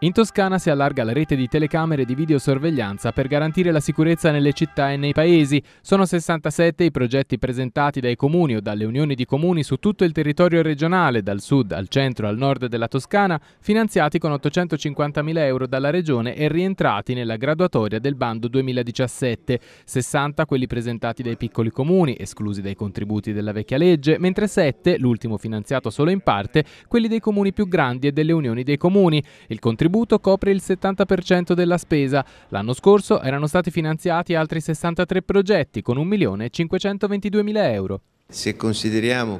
In Toscana si allarga la rete di telecamere di videosorveglianza per garantire la sicurezza nelle città e nei paesi. Sono 67 i progetti presentati dai comuni o dalle unioni di comuni su tutto il territorio regionale, dal sud al centro al nord della Toscana, finanziati con 850.000 euro dalla regione e rientrati nella graduatoria del bando 2017. 60 quelli presentati dai piccoli comuni, esclusi dai contributi della vecchia legge, mentre 7, l'ultimo finanziato solo in parte, quelli dei comuni più grandi e delle unioni dei comuni. Il contributo contributo copre il 70% della spesa. L'anno scorso erano stati finanziati altri 63 progetti con 1.522.000 euro. Se consideriamo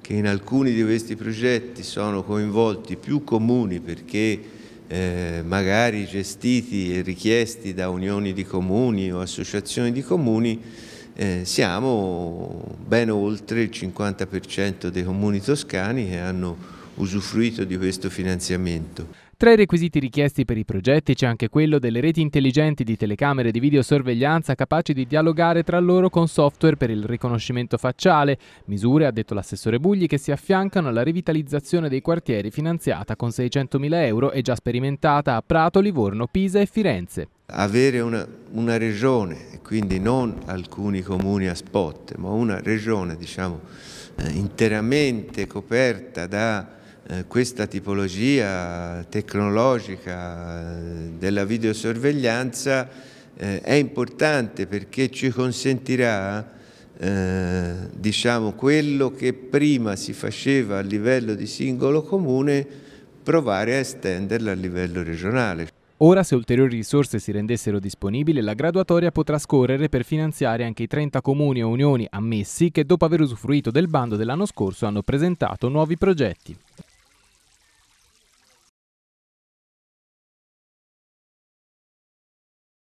che in alcuni di questi progetti sono coinvolti più comuni perché eh, magari gestiti e richiesti da unioni di comuni o associazioni di comuni, eh, siamo ben oltre il 50% dei comuni toscani che hanno usufruito di questo finanziamento. Tra i requisiti richiesti per i progetti c'è anche quello delle reti intelligenti di telecamere di videosorveglianza capaci di dialogare tra loro con software per il riconoscimento facciale, misure, ha detto l'assessore Bugli, che si affiancano alla rivitalizzazione dei quartieri finanziata con 600.000 euro e già sperimentata a Prato, Livorno, Pisa e Firenze avere una, una, regione, quindi non alcuni comuni a spot, ma una regione diciamo, eh, interamente coperta da eh, questa tipologia tecnologica eh, della videosorveglianza eh, è importante perché ci consentirà diciamo, quello che prima si faceva a livello di singolo comune provare a estenderla a livello regionale. Ora, se ulteriori risorse si rendessero disponibili, la graduatoria potrà scorrere per finanziare anche i 30 comuni e unioni ammessi che, dopo aver usufruito del bando dell'anno scorso, hanno presentato nuovi progetti.